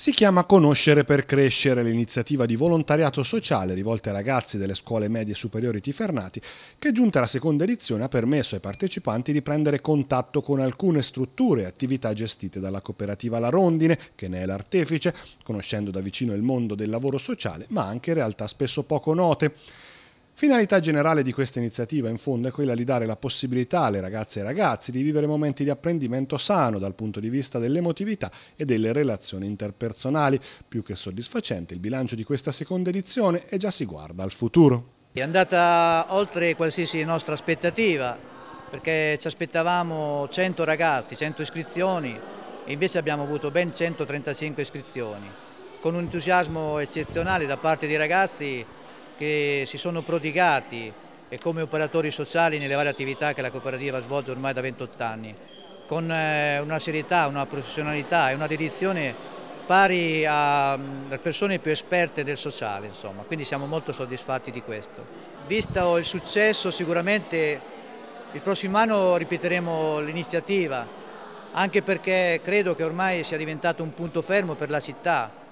Si chiama Conoscere per Crescere, l'iniziativa di volontariato sociale rivolta ai ragazzi delle scuole medie e superiori tifernati, che giunta alla seconda edizione ha permesso ai partecipanti di prendere contatto con alcune strutture e attività gestite dalla cooperativa La Rondine, che ne è l'artefice, conoscendo da vicino il mondo del lavoro sociale, ma anche realtà spesso poco note. Finalità generale di questa iniziativa in fondo è quella di dare la possibilità alle ragazze e ai ragazzi di vivere momenti di apprendimento sano dal punto di vista dell'emotività e delle relazioni interpersonali. Più che soddisfacente il bilancio di questa seconda edizione e già si guarda al futuro. È andata oltre qualsiasi nostra aspettativa perché ci aspettavamo 100 ragazzi, 100 iscrizioni e invece abbiamo avuto ben 135 iscrizioni con un entusiasmo eccezionale da parte dei ragazzi che si sono prodigati come operatori sociali nelle varie attività che la cooperativa svolge ormai da 28 anni, con eh, una serietà, una professionalità e una dedizione pari mm, alle persone più esperte del sociale, insomma. quindi siamo molto soddisfatti di questo. Visto il successo sicuramente il prossimo anno ripeteremo l'iniziativa, anche perché credo che ormai sia diventato un punto fermo per la città,